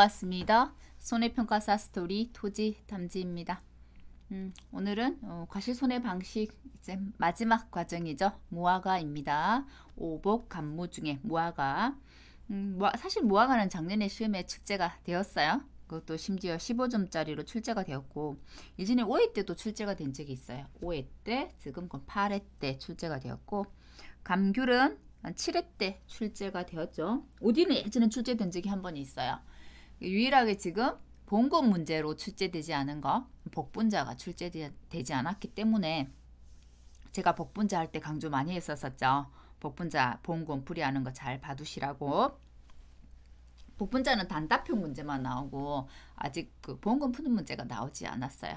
반갑습니다. 손해평가사 스토리 토지 담지입니다. 음, 오늘은 어, 과실 손해 방식 이제 마지막 과정이죠. 모아가입니다. 오복 간무 중에 모아가. 음, 모 뭐, 사실 모아가는 작년에 시험에 출제가 되었어요. 그것도 심지어 15점짜리로 출제가 되었고 예전에 5회 때도 출제가 된 적이 있어요. 5회 때, 지금 8회 때 출제가 되었고 감귤은 7회 때 출제가 되었죠. 오디는 예전에 출제된 적이 한번 있어요. 유일하게 지금 본급 문제로 출제되지 않은 거 복분자가 출제되지 않았기 때문에 제가 복분자 할 때 강조 많이 했었었죠. 복분자 본금 풀이하는 거 잘 봐두시라고. 복분자는 단답형 문제만 나오고 아직 그 보험금 푸는 문제가 나오지 않았어요.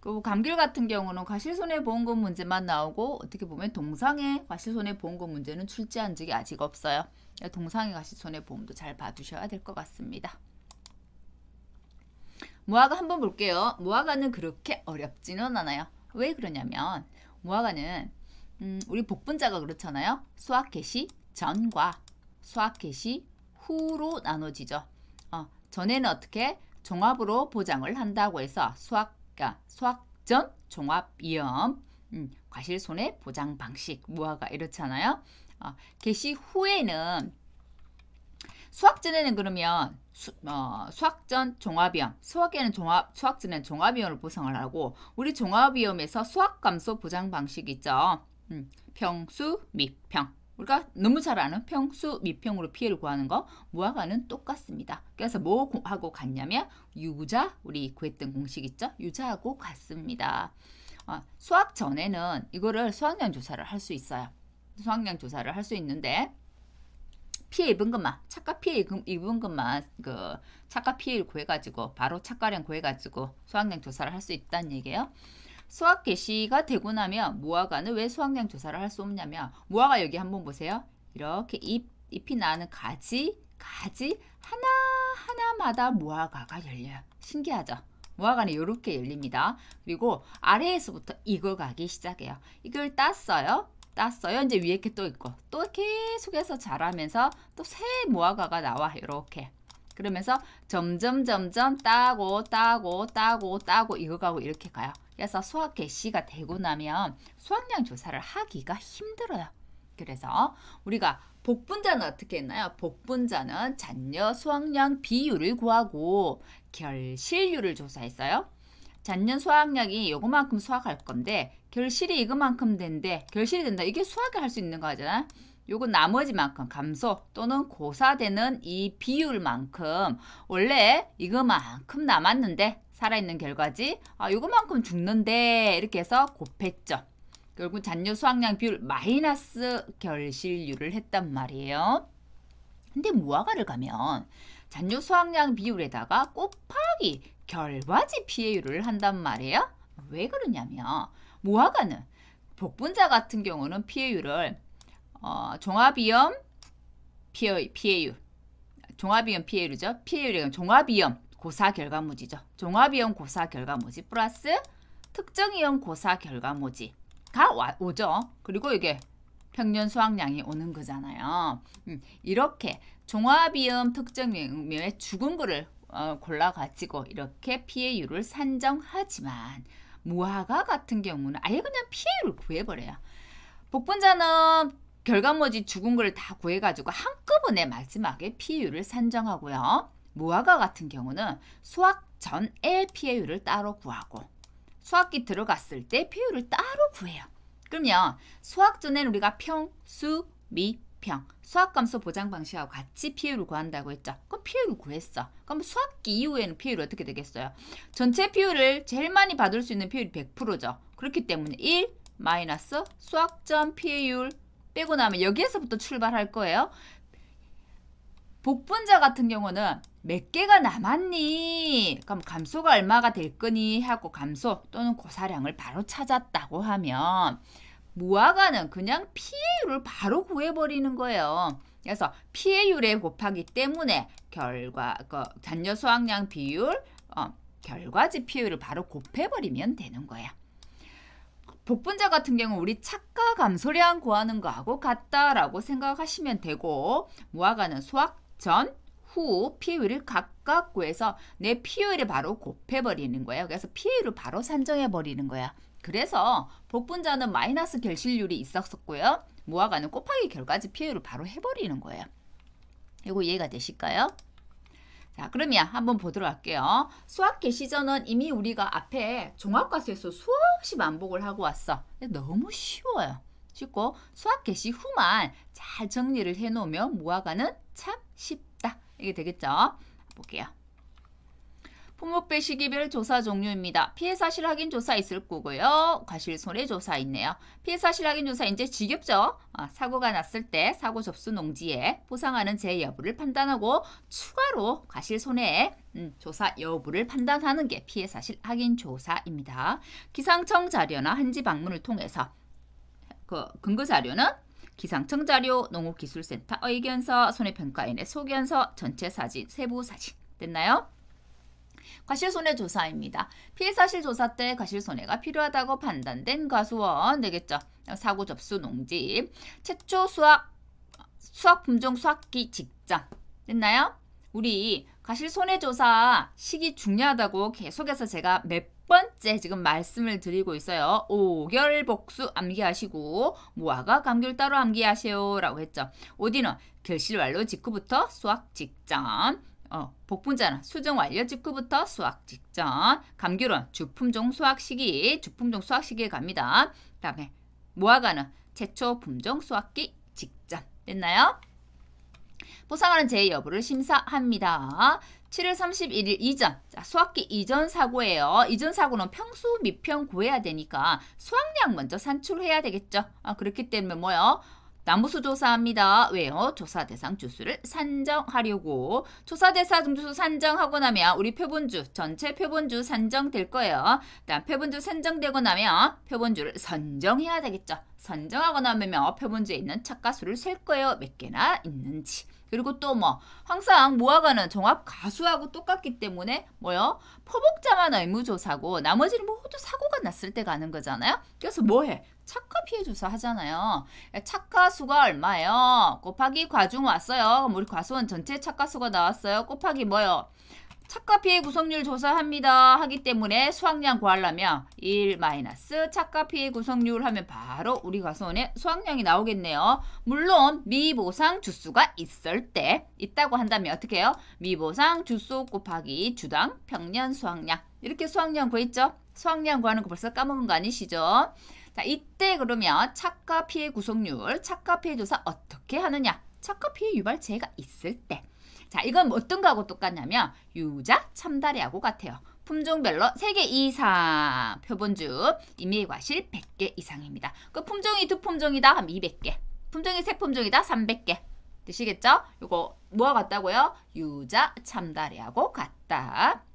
그리고 감귤 같은 경우는 과실손해보험금 문제만 나오고 어떻게 보면 동상의 과실손해보험금 문제는 출제한 적이 아직 없어요. 동상의 과실손해보험도 잘 봐두셔야 될 것 같습니다. 모아가 한번 볼게요. 모아가는 그렇게 어렵지는 않아요. 왜 그러냐면 모아가는 음, 우리 복분자가 그렇잖아요. 수학개시 전과 수학개시 후로 나눠지죠. 어, 전에는 어떻게 종합으로 보장을 한다고 해서 수학, 아, 수학전 종합이염 음, 과실손해 보장 방식 무화가 이렇잖아요. 어, 개시 후에는 수학전에는 그러면 수, 어, 수학전 종합위험, 수학에는 종합, 수학전에는 종합위험을 보상을 하고 우리 종합위험에서 수학감소 보장 방식이 있죠. 음, 평수, 미평. 우리가 너무 잘 아는 평수, 미평으로 피해를 구하는 거 무화과는 똑같습니다. 그래서 뭐하고 같냐면 유자, 우리 구했던 공식 있죠? 유자하고 같습니다. 어, 수학 전에는 이거를 수학량 조사를 할 수 있어요. 수학량 조사를 할 수 있는데 피해 입은 것만 착가 피해 입은 것만 그 착가 피해를 구해가지고 바로 착가량 구해가지고 수확량 조사를 할 수 있다는 얘기예요. 수학 개시가 되고 나면 모아가는 왜 수확량 조사를 할 수 없냐면 모아가 여기 한번 보세요. 이렇게 잎, 잎이 나는 가지 가지 하나하나마다 모아가가 열려요. 신기하죠? 모아가는 이렇게 열립니다. 그리고 아래에서부터 이걸 가기 시작해요. 이걸 땄어요. 땄어요. 이제 위에 게또 있고 또 계속해서 자라면서 또 새 모아가가 나와 이렇게 그러면서 점점 점점 따고 따고 따고 따고 이거 가고 이렇게 가요. 그래서 수학 개시가 되고 나면 수학량 조사를 하기가 힘들어요. 그래서 우리가 복분자는 어떻게 했나요? 복분자는 잔여 수학량 비율을 구하고 결실률을 조사했어요. 작년 수확량이 요거만큼 수확할 건데 결실이 이거만큼 된데 결실이 된다. 이게 수확을할 수 있는 거잖아. 요건 나머지만큼 감소 또는 고사되는 이 비율만큼 원래 이거만큼 남았는데 살아있는 결과지 아 요거만큼 죽는데 이렇게 해서 곱했죠. 결국 잔여 수확량 비율 마이너스 결실률을 했단 말이에요. 근데 무화과를 가면 잔여 수확량 비율에다가 곱하기 결과지 비해율을 한단 말이에요. 왜 그러냐면 모아가는 복분자 같은 경우는 어, 피해율 어, 종합이염 피해, 종합이염 피해죠피해율 종합이염 고사 결과무지죠. 종합이염 고사 결과무지 플러스 특정이염 고사 결과무지가 오죠. 그리고 이게 평년 수확량이 오는 거잖아요. 음, 이렇게 종합이염 특정이의 죽은 거를 어, 골라가지고 이렇게 피해율을 산정하지만 무화과 같은 경우는 아예 그냥 피해율을 구해버려요. 복분자는 결과물이 죽은 걸 다 구해가지고 한꺼번에 마지막에 피해율을 산정하고요. 무화과 같은 경우는 수확 전에 피해율을 따로 구하고 수확기 들어갔을 때 피해율을 따로 구해요. 그러면 수확 전에 우리가 평, 수, 미, 수학평, 수학감소 보장 방식하고 같이 피율을 구한다고 했죠. 그럼 피율을 구했어. 그럼 수학기 이후에는 피율이 어떻게 되겠어요? 전체 피율을 제일 많이 받을 수 있는 피율이 100%죠. 그렇기 때문에 1 마이너스 수학점 피율 빼고 나면 여기에서부터 출발할 거예요. 복분자 같은 경우는 몇 개가 남았니? 그럼 감소가 얼마가 될 거니? 하고 감소 또는 고사량을 바로 찾았다고 하면 무화과는 그냥 피해율을 바로 구해버리는 거예요. 그래서 피해율에 곱하기 때문에 결과 그 잔여 수확량 비율 어, 결과지 피해율을 바로 곱해버리면 되는 거야. 복분자 같은 경우 우리 착가 감소량 구하는 거하고 같다라고 생각하시면 되고 모아가는 수확 전, 후 피해율을 각각 구해서 내 피해율을 바로 곱해버리는 거예요. 그래서 피해율을 바로 산정해버리는 거야. 그래서 복분자는 마이너스 결실률이 있었었고요. 모아가는 곱하기 결과지 피해를 바로 해버리는 거예요. 이거 이해가 되실까요? 자 그러면 한번 보도록 할게요. 수학 개시전은 이미 우리가 앞에 종합과수에서 수없이 반복을 하고 왔어. 너무 쉬워요. 쉽고 수학 개시 후만 잘 정리를 해놓으면 모아가는 참 쉽다. 이게 되겠죠? 볼게요. 품목별 시기별 조사 종류입니다. 피해 사실 확인 조사 있을 거고요. 과실 손해 조사 있네요. 피해 사실 확인 조사 이제 지겹죠? 아, 사고가 났을 때 사고 접수 농지에 보상하는 제 여부를 판단하고 추가로 과실 손해 음, 조사 여부를 판단하는 게 피해 사실 확인 조사입니다. 기상청 자료나 한지 방문을 통해서 그 근거 자료는 기상청 자료, 농업기술센터 의견서, 손해평가인의 소견서, 전체 사진, 세부 사진 됐나요? 과실손해조사입니다. 피해사실조사 때 과실손해가 필요하다고 판단된 과수원 되겠죠. 사고 접수 농지 최초 수학 수학 품종 수학기 직장 됐나요? 우리 과실손해조사 시기 중요하다고 계속해서 제가 몇 번째 지금 말씀을 드리고 있어요. 오결 복수 암기하시고 무아가 감귤 따로 암기하세요 라고 했죠. 오디는 결실완료 직후부터 수학 직전 어, 복분자는 수정 완료 직후부터 수확 직전, 감귤은 주품종 수확 시기, 주품종 수확 시기에 갑니다. 그 다음에 모아가는 최초 품종 수확기 직전. 됐나요? 보상하는 제 여부를 심사합니다. 7월 31일 이전, 자, 수학기 이전 사고예요. 이전 사고는 평수, 미평 구해야 되니까 수학량 먼저 산출해야 되겠죠. 아, 그렇기 때문에 뭐요? 남부수 조사합니다. 왜요? 조사 대상 주수를 산정하려고 조사 대상 주수 산정하고 나면 우리 표본주 전체 표본주 산정될 거예요. 다음 표본주 산정되고 나면 표본주를 선정해야 되겠죠. 선정하고 나면 표본주에 있는 착가수를 셀 거예요. 몇 개나 있는지. 그리고 또 뭐 항상 모아가는 종합 가수하고 똑같기 때문에 뭐요? 포복자만 의무조사고 나머지는 모두 사고가 났을 때 가는 거잖아요. 그래서 뭐해? 착가 피해 주사 하잖아요. 예, 착가 수가 얼마예요? 곱하기 과중 왔어요. 그 우리 과수원 전체 착가 수가 나왔어요. 곱하기 뭐요? 착가 피해 구성률 조사합니다. 하기 때문에 수확량 구하려면 1 마이너스 착가 피해 구성률 하면 바로 우리 과수원의 수확량이 나오겠네요. 물론 미보상 주수가 있을 때 있다고 한다면 어떻게 해요? 미보상 주수 곱하기 주당 평년 수확량 이렇게 수확량 구했죠? 수확량 구하는 거 벌써 까먹은 거 아니시죠? 자, 이때 그러면 착과 피해 구속률, 착과 피해 조사 어떻게 하느냐? 착과 피해 유발죄가 있을 때. 자, 이건 어떤 거하고 똑같냐면 유자 참다리하고 같아요. 품종별로 3개 이상, 표본주 임의 과실 100개 이상입니다. 그 품종이 두 품종이다 하면 200개, 품종이 세 품종이다 300개. 되시겠죠? 이거 뭐와 같다고요? 유자 참다리하고 같다.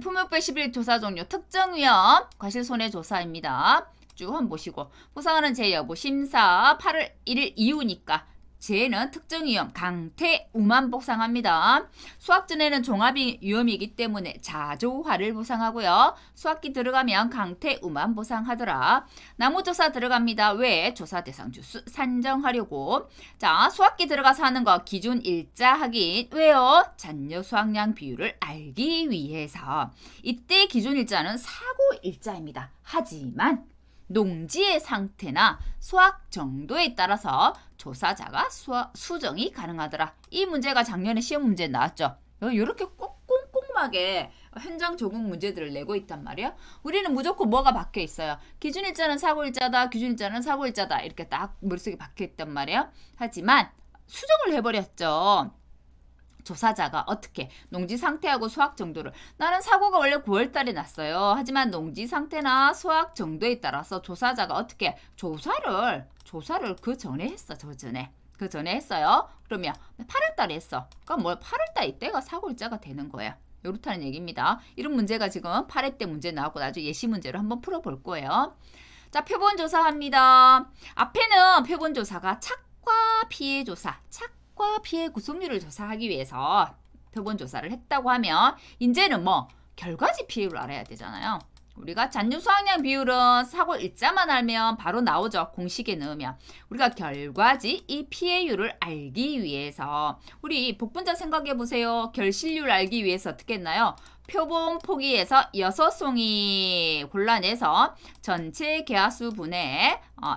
품목별 11 조사 종류 특정 위험 과실 손해 조사입니다. 쭉 한번 보시고 포상하는 제여보 심사 8월 1일 이후니까 재해는 특정 위험, 강태 우만 보상합니다. 수학전에는 종합이 위험이기 때문에 자조화를 보상하고요. 수학기 들어가면 강태 우만 보상하더라. 나무조사 들어갑니다. 왜? 조사 대상 주수 산정하려고. 자, 수학기 들어가서 하는 거 기준 일자 확인. 왜요? 잔여 수학량 비율을 알기 위해서. 이때 기준 일자는 사고 일자입니다. 하지만 농지의 상태나 수학 정도에 따라서 조사자가 수, 정이 가능하더라. 이 문제가 작년에 시험 문제에 나왔죠. 이렇게 어, 꼼꼼하게 현장 적용 문제들을 내고 있단 말이야. 우리는 무조건 뭐가 박혀 있어요. 기준일자는 사고일자다. 기준일자는 사고일자다. 이렇게 딱 머릿속에 박혀 있단 말이야. 하지만 수정을 해버렸죠. 조사자가 어떻게 농지 상태하고 수확 정도를 나는 사고가 원래 9월달에 났어요. 하지만 농지 상태나 수확 정도에 따라서 조사자가 어떻게 조사를 조사를 그 전에 했어. 저 전에. 그 전에 했어요. 그러면 8월달에 했어. 그럼 뭘 8월달 이때가 사고일자가 되는 거예요. 요렇다는 얘기입니다. 이런 문제가 지금 8회 때 문제 나왔고 나중에 예시 문제로 한번 풀어볼 거예요. 자, 표본조사합니다. 앞에는 표본조사가 착과 피해조사, 착과 B의 구속률을 조사하기 위해서 표본 조사를 했다고 하면 이제는 뭐 결과지 비율을 알아야 되잖아요. 우리가 잔류 수확량 비율은 사고 일자만 알면 바로 나오죠. 공식에 넣으면. 우리가 결과지 이 피해율을 알기 위해서 우리 복분자 생각해 보세요. 결실률 알기 위해서 어떻게 했나요? 표본 포기에서 여섯 송이 골라내서 전체 계화수 분의 어,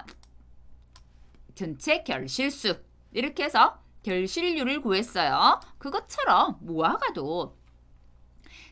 전체 결실수 이렇게 해서 결실률을 구했어요. 그것처럼 모아가도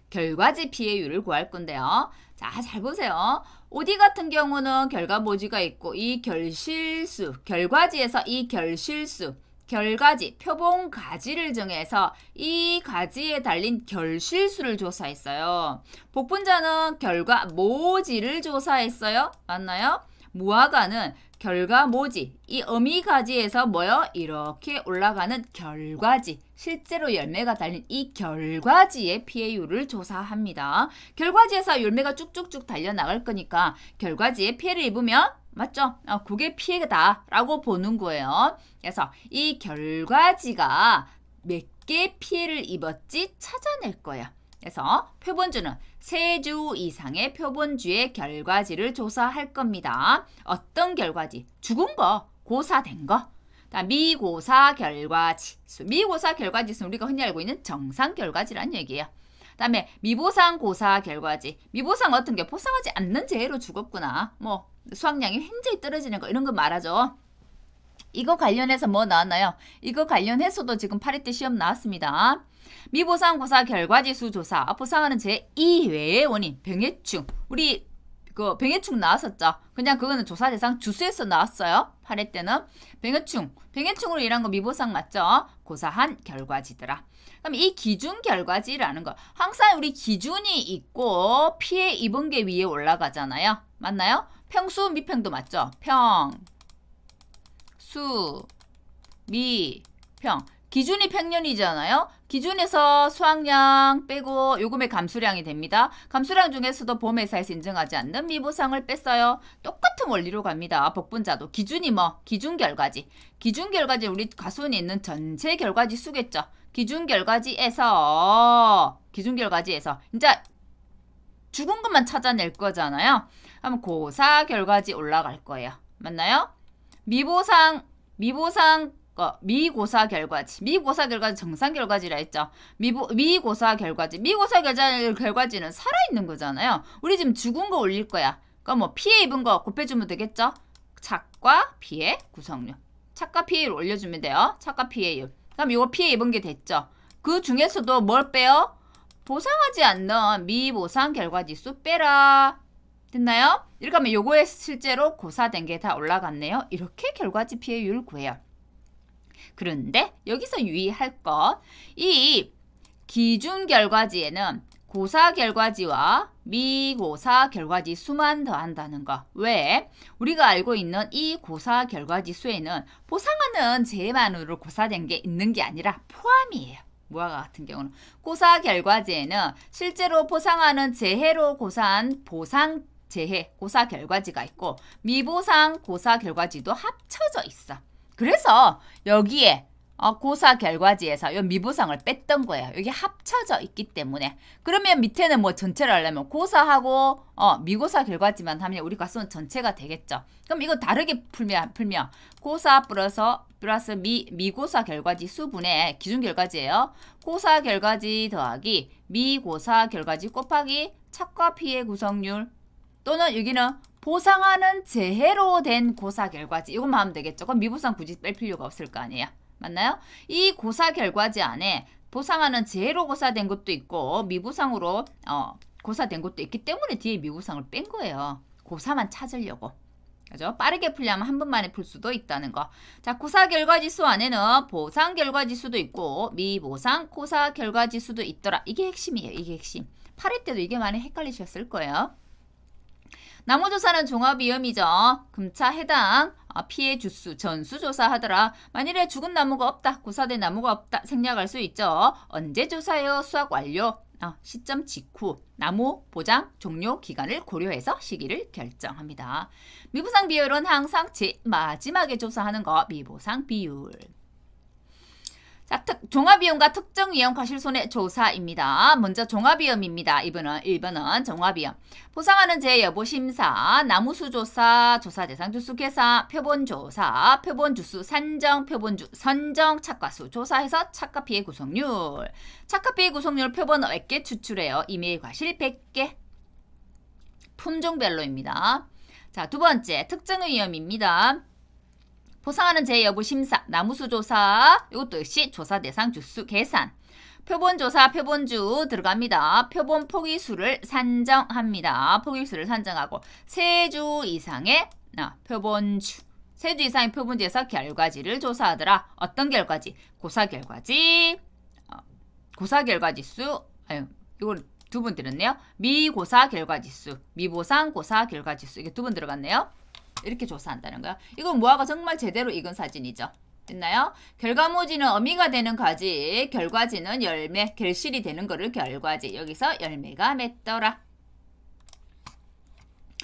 결과지 피해율을 구할 건데요. 자, 잘 보세요. 오디 같은 경우는 결과모지가 있고 이 결실수, 결과지에서 이 결실수, 결가지, 표본 가지를 정해서 이 가지에 달린 결실수를 조사했어요. 복분자는 결과 모지를 조사했어요. 맞나요? 무화과는 결과 모지. 이 어미가지에서 뭐요? 이렇게 올라가는 결과지. 실제로 열매가 달린 이 결과지의 피해율을 조사합니다. 결과지에서 열매가 쭉쭉쭉 달려나갈 거니까 결과지에 피해를 입으면 맞죠? 어, 그게 피해다라고 보는 거예요. 그래서 이 결과지가 몇 개 피해를 입었지 찾아낼 거예요 그래서 표본주는 세 주 이상의 표본주의 결과지를 조사할 겁니다. 어떤 결과지? 죽은 거, 고사된 거. 미고사 결과지수. 미고사 결과지수는 우리가 흔히 알고 있는 정상 결과지란 얘기예요. 그 다음에 미보상 고사 결과지. 미보상 어떤 게 보상하지 않는 재해로 죽었구나. 뭐수확량이 굉장히 떨어지는 거 이런 거 말하죠. 이거 관련해서 뭐 나왔나요? 이거 관련해서도 지금 파리띠 시험 나왔습니다. 미보상고사 결과지수 조사 보상하는 제2회의 원인 병해충 우리 그 병해충 나왔었죠. 그냥 그거는 조사 대상 주수에서 나왔어요. 8회 때는 병해충, 병해충으로 일한 거 미보상 맞죠? 고사한 결과지더라. 그럼 이 기준 결과지라는 거 항상 우리 기준이 있고 피해 입은 게 위에 올라가잖아요. 맞나요? 평수 미평도 맞죠? 평, 수, 미, 평. 기준이 평년이잖아요. 기준에서 수확량 빼고 요금의 감수량이 됩니다. 감수량 중에서도 보험회사에서 인정하지 않는 미보상을 뺐어요. 똑같은 원리로 갑니다. 복분자도 기준이 뭐 기준 결과지. 기준 결과지 우리 과수원에 있는 전체 결과지 수겠죠. 기준 결과지에서 기준 결과지에서 이제 죽은 것만 찾아낼 거잖아요. 그럼 고사 결과지 올라갈 거예요. 맞나요? 미보상 미보상 어, 미고사 결과지. 미고사 결과지 정상 결과지라 했죠. 미보, 미고사 결과지. 미고사 결과, 결과지는 살아있는 거잖아요. 우리 지금 죽은 거 올릴 거야. 그러니까 뭐 피해 입은 거 곱해주면 되겠죠. 착과 피해 구성률. 착과 피해율 올려주면 돼요. 착과 피해율. 그럼 이거 피해 입은 게 됐죠. 그 중에서도 뭘 빼요? 보상하지 않는 미보상 결과지수 빼라. 됐나요? 이렇게 하면 요거에 실제로 고사된 게 다 올라갔네요. 이렇게 결과지 피해율 구해요. 그런데 여기서 유의할 것. 이 기준 결과지에는 고사 결과지와 미고사 결과지 수만 더한다는 것. 왜? 우리가 알고 있는 이 고사 결과지 수에는 보상하는 제만으로 고사된 게 있는 게 아니라 포함이에요. 무화과 같은 경우는 고사 결과지에는 실제로 보상하는 재해로 고사한 보상 재해 고사 결과지가 있고 미보상 고사 결과지도 합쳐져 있어. 그래서 여기에 어, 고사 결과지에서 이 미부상을 뺐던 거예요. 여기 합쳐져 있기 때문에. 그러면 밑에는 뭐 전체를 하려면 고사하고 어, 미고사 결과지만 하면 우리 과수는 전체가 되겠죠. 그럼 이거 다르게 풀면, 풀면 고사 플러스 플러스 미, 미고사 결과지 수분의 기준 결과지예요. 고사 결과지 더하기 미고사 결과지 곱하기 착과 피해 구성률 또는 여기는 보상하는 재해로 된 고사 결과지. 이것만 하면 되겠죠. 그럼 미보상 굳이 뺄 필요가 없을 거 아니에요. 맞나요? 이 고사 결과지 안에 보상하는 재해로 고사된 것도 있고 미보상으로 어, 고사된 것도 있기 때문에 뒤에 미보상을 뺀 거예요. 고사만 찾으려고. 그죠? 빠르게 풀려면 한 번만에 풀 수도 있다는 거. 자, 고사 결과 지수 안에는 보상 결과 지수도 있고 미보상 고사 결과 지수도 있더라. 이게 핵심이에요. 이게 핵심. 8회 때도 이게 많이 헷갈리셨을 거예요. 나무조사는 종합위험이죠. 금차 해당 아, 피해 주수, 전수 조사하더라. 만일에 죽은 나무가 없다, 고사된 나무가 없다 생략할 수 있죠. 언제 조사해요? 수확 완료. 아, 시점 직후 나무 보장 종료 기간을 고려해서 시기를 결정합니다. 미보상 비율은 항상 제 마지막에 조사하는 거 미보상 비율. 자, 특, 종합위험과 특정위험 과실손해 조사입니다. 먼저 종합위험입니다. 이번은 1번은 종합위험. 보상하는 제 여부 심사, 나무수 조사, 조사 대상 주수 계산, 표본 조사, 표본 주수 산정, 표본 주 선정, 착과수 조사해서 착과 피해 구성률. 착과 피해 구성률 표본 1개 추출해요. 이메일 과실 100개. 품종별로입니다. 자, 두 번째 특정 위험입니다. 보상하는 제여부 심사, 나무수 조사, 이것도 역시 조사 대상 주수 계산. 표본조사, 표본주 들어갑니다. 표본 포기수를 산정합니다. 포기수를 산정하고 세 주 이상의 아, 표본주, 세 주 이상의 표본주에서 결과지를 조사하더라. 어떤 결과지? 고사 결과지, 어, 고사 결과지수, 아유, 이걸 두 번 들었네요. 미고사 결과지수, 미보상 고사 결과지수 이게 두 번 들어갔네요. 이렇게 조사한다는 거야. 이건 모아가 정말 제대로 익은 사진이죠. 됐나요? 결과모지는 어미가 되는 가지, 결과지는 열매, 결실이 되는 거를 결과지. 여기서 열매가 맺더라.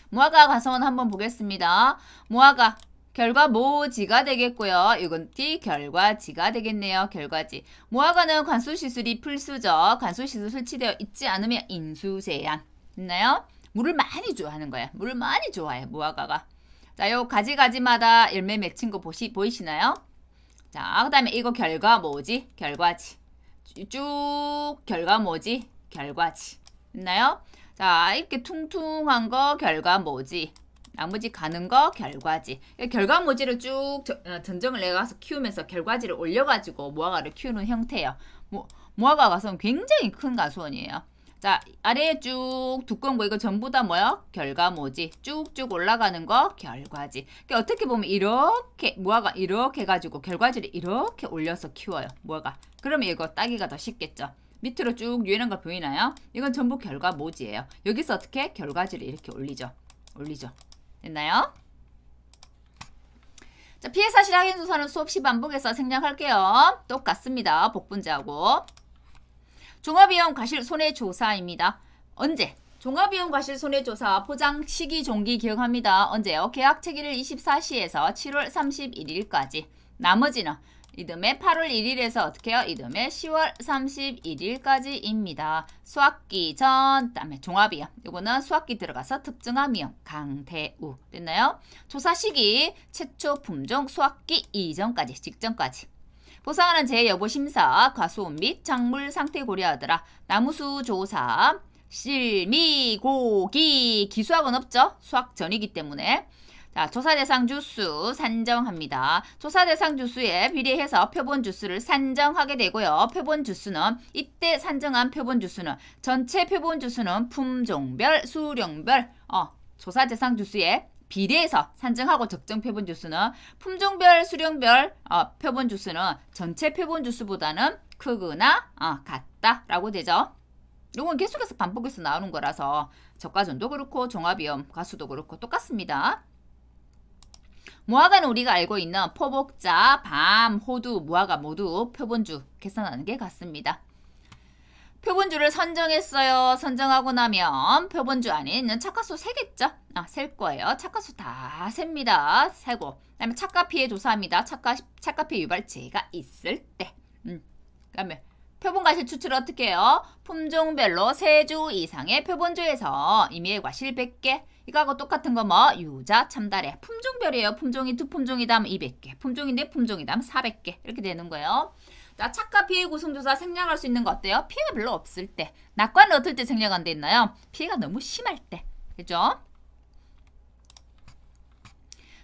무화과 가서원 한번 보겠습니다. 무화과 결과 모지가 되겠고요. 이건 띠 결과지가 되겠네요. 결과지. 무화과는 관수시술이 필수죠. 관수시술 설치되어 있지 않으면 인수제한. 있나요? 물을 많이 좋아하는 거야. 물을 많이 좋아해 무화과가 자, 요 가지가지마다 열매 맺힌 거 보시, 보이시나요? 자, 그 다음에 이거 결과 뭐지? 결과지. 쭉 결과 뭐지? 결과지. 있나요? 자, 이렇게 퉁퉁한 거 결과 뭐지? 나머지 가는 거 결과지. 결과 모지를 쭉 어, 전정을 내가서 키우면서 결과지를 올려가지고 모아가를 키우는 형태예요. 모, 모아가 가수원 굉장히 큰 가수원이에요. 자 아래에 쭉 두꺼운 거 이거 전부 다 뭐야? 결과모지. 쭉쭉 올라가는 거 결과지. 그러니까 어떻게 보면 이렇게 무화과 이렇게 해가지고 결과지를 이렇게 올려서 키워요. 무화과. 그러면 이거 따기가 더 쉽겠죠. 밑으로 쭉 유연한 거 보이나요? 이건 전부 결과모지예요. 여기서 어떻게 결과지를 이렇게 올리죠. 올리죠. 됐나요? 자, 피해 사실 확인 조사는 수없이 반복해서 생략할게요. 똑같습니다. 복분자하고. 종합위험 과실 손해조사입니다. 언제? 종합위험 과실 손해조사 포장 시기 종기 기억합니다. 언제요? 계약 체결일 24시에서 7월 31일까지. 나머지는 이듬해 8월 1일에서 어떻게 해요? 이듬해 10월 31일까지입니다. 수학기 전, 다음에 종합이요. 요거는 수학기 들어가서 특정함이요 강태우. 됐나요? 조사 시기, 최초 품종, 수학기 이전까지, 직전까지. 보상하는 재여보 심사, 과수원 및 작물 상태 고려하더라. 나무수 조사, 실미, 고기, 기수학은 없죠? 수학 전이기 때문에. 자, 조사 대상 주수 산정합니다. 조사 대상 주수에 비례해서 표본 주수를 산정하게 되고요. 표본 주수는 이때 산정한 표본 주수는 전체 표본 주수는 품종별, 수령별, 어, 조사 대상 주수에 비례해서 산정하고 적정 표본 주수는 품종별 수령별 어, 표본 주수는 전체 표본 주수보다는 크거나 어, 같다라고 되죠. 이건 계속해서 반복해서 나오는 거라서 저가전도 그렇고 종합위험 가수도 그렇고 똑같습니다. 무화과는 우리가 알고 있는 포복자, 밤, 호두, 무화과 모두 표본주 계산하는 게 같습니다. 표본주를 선정했어요. 선정하고 나면 표본주 안에 있는 착가수 세겠죠? 아, 셀 거예요. 착가수 다 셉니다. 세고. 그 다음에 착가 피에 조사합니다. 착가, 착가 피 유발체가 있을 때. 음. 그 다음에 표본 과실 추출을 어떻게 해요? 품종별로 세 주 이상의 표본주에서 임의의 과실 100개. 이거하고 똑같은 거 뭐 유자 참다래. 품종별이에요. 품종이 두 품종이다 면 200개. 품종인데 품종이다 면 400개. 이렇게 되는 거예요. 자, 착과 피해 구성조사 생략할 수 있는 거 어때요? 피해가 별로 없을 때. 낙관은 어떨 때생략 안돼 있나요? 피해가 너무 심할 때. 그죠?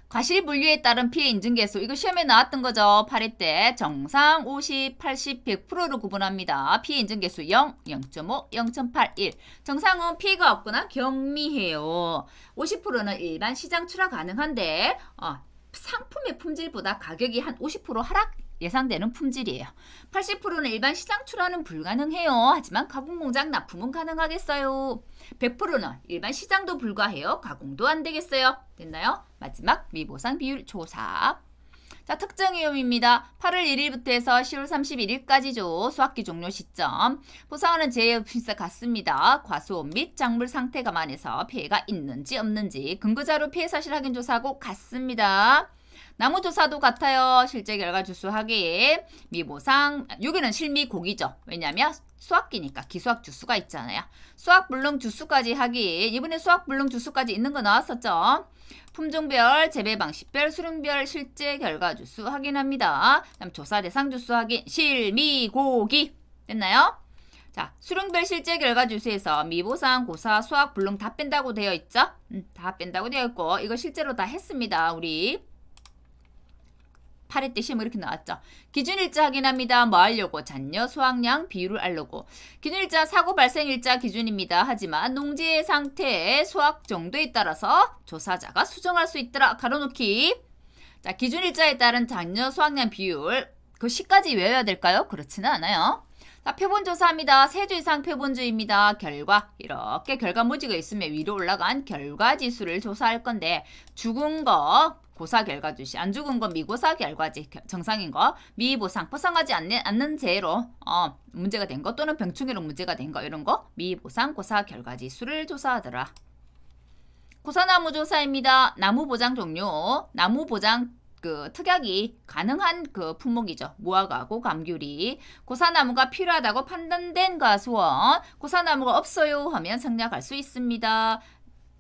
과실분류에 따른 피해 인증 개수 이거 시험에 나왔던 거죠. 8회 때 정상 50, 80, 100%로 구분합니다. 피해 인증 개수 0, 0.5, 0.8, 1. 정상은 피해가 없거나 경미해요. 50%는 일반 시장 출하 가능한데 어, 상품의 품질보다 가격이 한 50% 하락 예상되는 품질이에요. 80%는 일반 시장 출하는 불가능해요. 하지만 가공 공장 납품은 가능하겠어요. 100%는 일반 시장도 불가해요. 가공도 안 되겠어요. 됐나요? 마지막 미보상 비율 조사. 자, 특정 이험입니다 8월 1일부터 해서 10월 31일까지죠. 수학기 종료 시점. 보상원은 제협심사 같습니다. 과수원 및 작물 상태 감안해서 피해가 있는지 없는지 근거자료 피해 사실 확인 조사하고 같습니다. 나무조사도 같아요. 실제 결과 주수 하기에 미보상 여기는 실미 고기죠. 왜냐면 수학기니까 기수학 주수가 있잖아요. 수학 불능 주수까지 하기에 이번에 수학 불능 주수까지 있는 거 나왔었죠. 품종별, 재배 방식별, 수능별 실제 결과 주수 확인합니다. 그럼 조사 대상 주수 확인 실미 고기 됐나요? 자, 수능별 실제 결과 주수에서 미보상, 고사, 수학, 불능 다 뺀다고 되어 있죠? 음, 다 뺀다고 되어 있고 이거 실제로 다 했습니다. 우리 8회 때 시험 이렇게 나왔죠. 기준일자 확인합니다. 뭐하려고 잔여 수확량 비율을 알려고 기준일자 사고 발생일자 기준입니다. 하지만 농지의 상태에 수확 정도에 따라서 조사자가 수정할 수 있더라. 가로놓기 자 기준일자에 따른 잔여 수확량 비율 그 시까지 외워야 될까요? 그렇지는 않아요. 자, 표본 조사입니다. 세 주 이상 표본주입니다. 결과 이렇게 결과모지가 있으면 위로 올라간 결과지수를 조사할 건데 죽은 거 고사 결과주시 안 죽은 건 미고사 결과지 정상인 거 미보상 보상하지 않는, 않는 죄로 어, 문제가 된 거 또는 병충해로 문제가 된 거 이런 거 미보상 고사 결과지 수를 조사하더라. 고사나무 조사입니다. 나무 보장 종류 나무 보장 그 특약이 가능한 그 품목이죠. 무화과고 감귤이 고사나무가 필요하다고 판단된 가수원 고사나무가 없어요 하면 생략할 수 있습니다.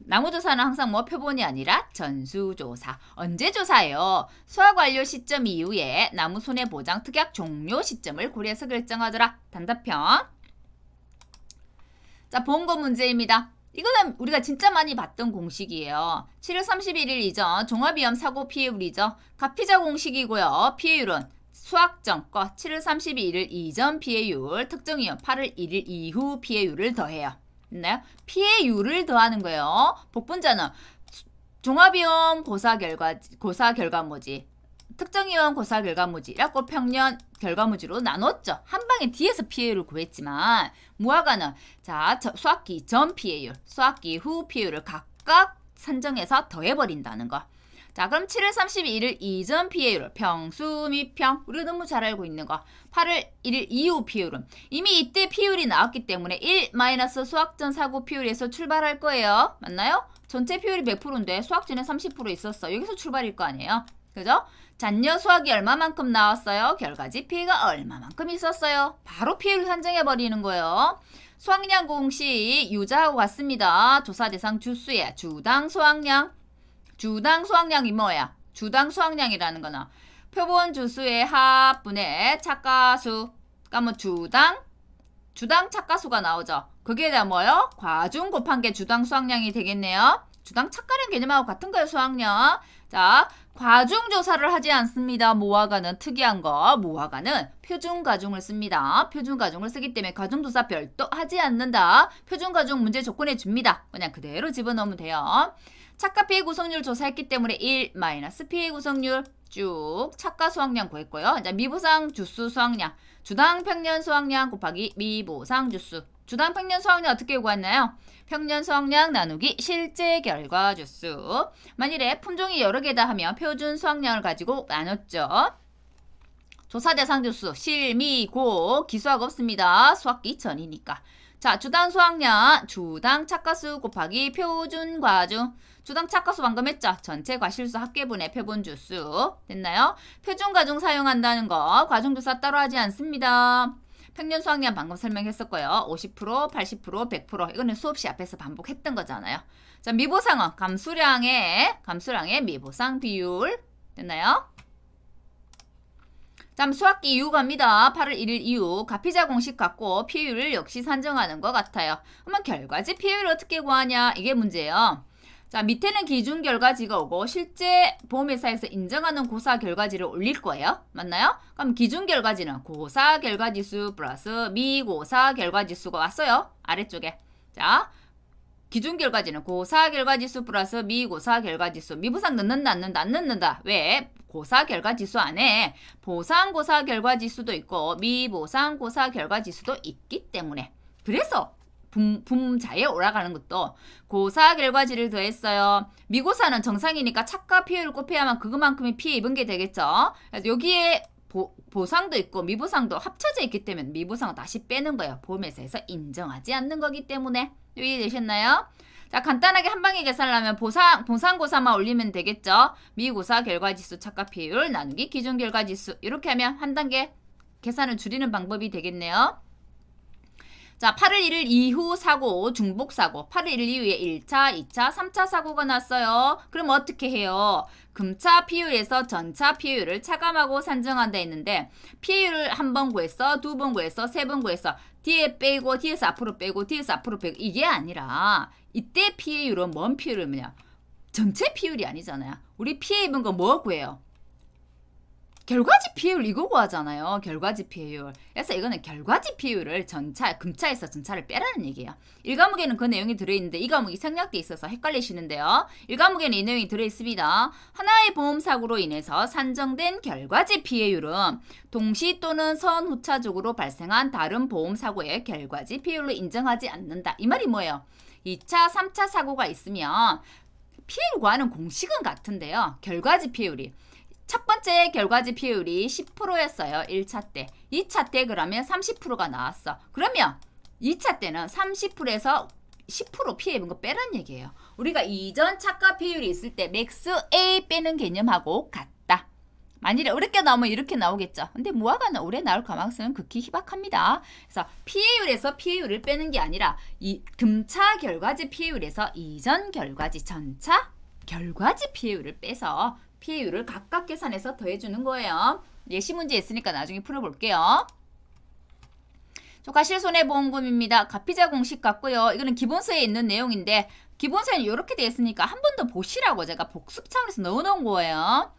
나무조사는 항상 뭐 표본이 아니라 전수조사. 언제 조사예요? 수확 완료 시점 이후에 나무 손해보장 특약 종료 시점을 고려해서 결정하더라. 단답형. 자, 본거 문제입니다. 이거는 우리가 진짜 많이 봤던 공식이에요. 7월 31일 이전 종합위험 사고 피해율이죠. 가피자 공식이고요. 피해율은 수학정과 7월 31일 이전 피해율, 특정위험 8월 1일 이후 피해율을 더해요. 있나요? 네. 피해율을 더하는 거예요. 복분자는 종합이온 고사 결과 고사 결과모지 특정이온 고사 결과모지라고 평년 결과모지로 나눴죠. 한 방에 뒤에서 피해율을 구했지만 무화과는 자 수학기 전 피해율, 수학기 후 피해율을 각각 산정해서 더해버린다는 거. 자 그럼 7월 31일 이전 피해율 평수 미평 우리가 너무 잘 알고 있는 거 8월 1일 이후 비율은 이미 이때 비율이 나왔기 때문에 1 마이너스 수학전 사고 비율에서 출발할 거예요. 맞나요? 전체 비율이 100%인데 수학전에 30% 있었어. 여기서 출발일 거 아니에요. 그죠? 잔여 수학이 얼마만큼 나왔어요? 결과지 피해가 얼마만큼 있었어요? 바로 피해를 산정해버리는 거예요. 수학량 공식 유자하고 같습니다. 조사 대상 주수의 주당 수학량 주당 수확량이 뭐야? 주당 수확량이라는 거는 표본 주수의 합분의 착가수 그러니까 뭐 주당 주당 착가수가 나오죠. 그게 다 뭐요? 예 과중 곱한 게 주당 수확량이 되겠네요. 주당 착가량 개념하고 같은 거예요. 수확량. 자, 과중 조사를 하지 않습니다. 모아가는 특이한 거. 모아가는 표준 과중을 씁니다. 표준 과중을 쓰기 때문에 과중 조사 별도 하지 않는다. 표준 과중 문제 조건에 줍니다. 그냥 그대로 집어넣으면 돼요. 착가 피해 구성률 조사했기 때문에 1 마이너스 피해 구성률 쭉 착가 수확량 구했고요. 이제 미보상 주수 수확량, 주당 평년 수확량 곱하기 미보상 주수. 주당 평년 수확량 어떻게 구했나요? 평년 수확량 나누기 실제 결과 주수. 만일에 품종이 여러 개다 하면 표준 수확량을 가지고 나눴죠. 조사 대상 주수 실미고 기수학 없습니다. 수학기 전이니까. 자, 주당 수확량, 주당 착가수 곱하기 표준 과중. 주당 착가수 방금 했죠. 전체 과실수 합계분의 표본주수 됐나요? 표준 과중 사용한다는 거 과중조사 따로 하지 않습니다. 평균 수학량 방금 설명했었고요. 50%, 80%, 100% 이거는 수업시 앞에서 반복했던 거잖아요. 자, 미보상은 감수량의 감수량의 미보상 비율 됐나요? 다음 수학기 이후 갑니다. 8월 1일 이후 가피자 공식 갖고 피율을 역시 산정하는 것 같아요. 그러면 결과지 피율을 어떻게 구하냐 이게 문제예요. 자, 밑에는 기준 결과지가 오고 실제 보험회사에서 인정하는 고사 결과지를 올릴 거예요. 맞나요? 그럼 기준 결과지는 고사 결과지수 플러스 미고사 결과지수가 왔어요. 아래쪽에. 자, 기준 결과지는 고사 결과지수 플러스 미고사 결과지수. 미부상 넣는다, 안 넣는다, 안 넣는다. 왜? 고사 결과지수 안에 보상고사 결과지수도 있고 미보상고사 결과지수도 있기 때문에. 그래서 분, 자에 올라가는 것도 고사 결과지를 더했어요. 미고사는 정상이니까 착가 피해를 곱해야만 그만큼의 피해 입은 게 되겠죠. 여기에 보, 보상도 있고 미보상도 합쳐져 있기 때문에 미보상은 다시 빼는 거예요. 보험회사에서 인정하지 않는 거기 때문에 이해되셨나요? 자 간단하게 한 방에 계산하면 을 보상, 보상고사만 올리면 되겠죠. 미고사 결과지수 착과 비율 나누기 기준 결과지수 이렇게 하면 한 단계 계산을 줄이는 방법이 되겠네요. 자, 8월 1일 이후 사고, 중복사고, 8월 1일 이후에 1차, 2차, 3차 사고가 났어요. 그럼 어떻게 해요? 금차 피율에서 전차 피율을 차감하고 산정한다 했는데 피율을 한 번 구했어, 두 번 구했어, 세 번 구했어. 뒤에 빼고, 뒤에서 앞으로 빼고, 뒤에서 앞으로 빼고 이게 아니라 이때 피해율은 뭔 피율이냐? 전체 피율이 아니잖아요. 우리 피해 입은 거 뭐 구해요? 결과지 비율 이거 구하잖아요. 결과지 비율. 그래서 이거는 결과지 비율을 전차, 금차에서 전차를 빼라는 얘기예요. 1과목에는 그 내용이 들어있는데 2 과목이 생략돼 있어서 헷갈리시는데요. 1과목에는 이 내용이 들어있습니다. 하나의 보험사고로 인해서 산정된 결과지 비율은 동시 또는 선후차적으로 발생한 다른 보험사고의 결과지 비율로 인정하지 않는다. 이 말이 뭐예요? 2차, 3차 사고가 있으면 피해율과는 공식은 같은데요. 결과지 비율이 첫 번째 결과지 비율이 10%였어요. 1차 때. 2차 때 그러면 30%가 나왔어. 그러면 2차 때는 30%에서 10% 피해 입은 거빼라는 얘기예요. 우리가 이전 착과 비율이 있을 때 맥스 A 빼는 개념하고 같다. 만일에 어렵게 나오면 이렇게 나오겠죠. 근데 무화과는 올해 나올 가망성은 극히 희박합니다. 그래서 피해율에서 피해율을 빼는 게 아니라 이 금차 결과지 피해율에서 이전 결과지 전차 결과지 피해율을 빼서 피해율을 각각 계산해서 더해주는 거예요. 예시 문제 있으니까 나중에 풀어볼게요. 저 가실손해보험금입니다. 가피자 공식 같고요. 이거는 기본서에 있는 내용인데 기본서에는 이렇게 되어 있으니까 한 번 더 보시라고 제가 복습 차원에서 넣어놓은 거예요.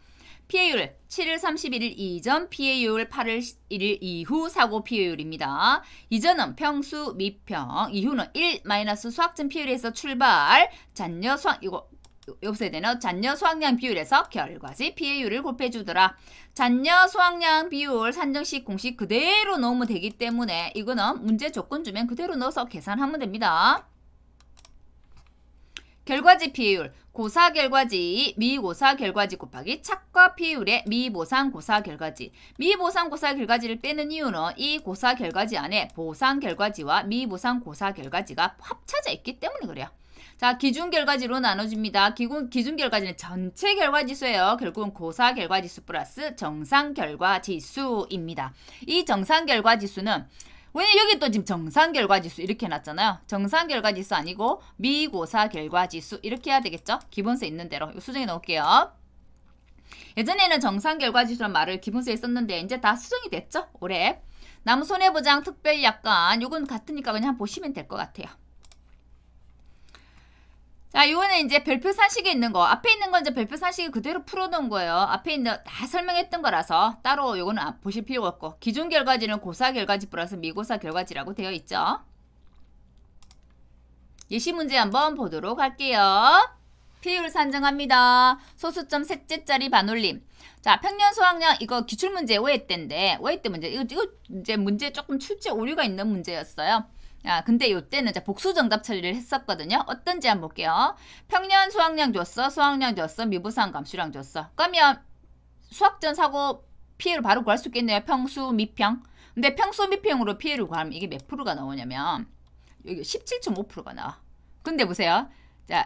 피해율 7월 31일 이전 피해율 8월 1일 이후 사고 피해율입니다. 이전은 평수 미평, 이후는 1 마이너스 수학점 피해율에서 출발, 잔여 수학 이거 엽세대는 잔여 수확량 비율에서 결과지 비율을 곱해주더라. 잔여 수확량 비율 산정식 공식 그대로 넣으면 되기 때문에 이거는 문제 조건 주면 그대로 넣어서 계산하면 됩니다. 결과지 비율 고사 결과지 미고사 결과지 곱하기 착과 비율의 미보상 고사 결과지 미보상 고사 결과지를 빼는 이유는 이 고사 결과지 안에 보상 결과지와 미보상 고사 결과지가 합쳐져 있기 때문에 그래요. 자, 기준 결과지로 나눠집니다 기준, 기준 결과지는 전체 결과지수예요. 결국은 고사 결과지수 플러스 정상 결과지수입니다. 이 정상 결과지수는 왜냐 여기 또 지금 정상 결과지수 이렇게 해놨잖아요. 정상 결과지수 아니고 미고사 결과지수 이렇게 해야 되겠죠? 기본서 있는 대로 수정해 놓을게요. 예전에는 정상 결과지수란 말을 기본서에 썼는데 이제 다 수정이 됐죠? 올해. 남 손해보장 특별약관 이건 같으니까 그냥 보시면 될 것 같아요. 자, 아, 요거는 이제 별표 산식에 있는 거. 앞에 있는 건 이제 별표 산식에 그대로 풀어놓은 거예요. 앞에 있는 다 설명했던 거라서 따로 요거는 아, 보실 필요가 없고 기존 결과지는 고사 결과지 플러스 미고사 결과지라고 되어 있죠. 예시 문제 한번 보도록 할게요. 피율 산정합니다. 소수점 셋째 자리 반올림. 자, 평년 수학량 이거 기출문제 오해 때인데 오해 때 문제 이거, 이거 이제 문제 조금 출제 오류가 있는 문제였어요. 아, 근데 요때는 복수 정답 처리를 했었거든요. 어떤지 한번 볼게요. 평년 수학량 줬어, 수학량 줬어, 미부상 감수량 줬어. 그러면 수학전 사고 피해를 바로 구할 수 있겠네요. 평수, 미평. 근데 평수, 미평으로 피해를 구하면 이게 몇 프로가 나오냐면 여기 17.5%가 나와. 근데 보세요. 자,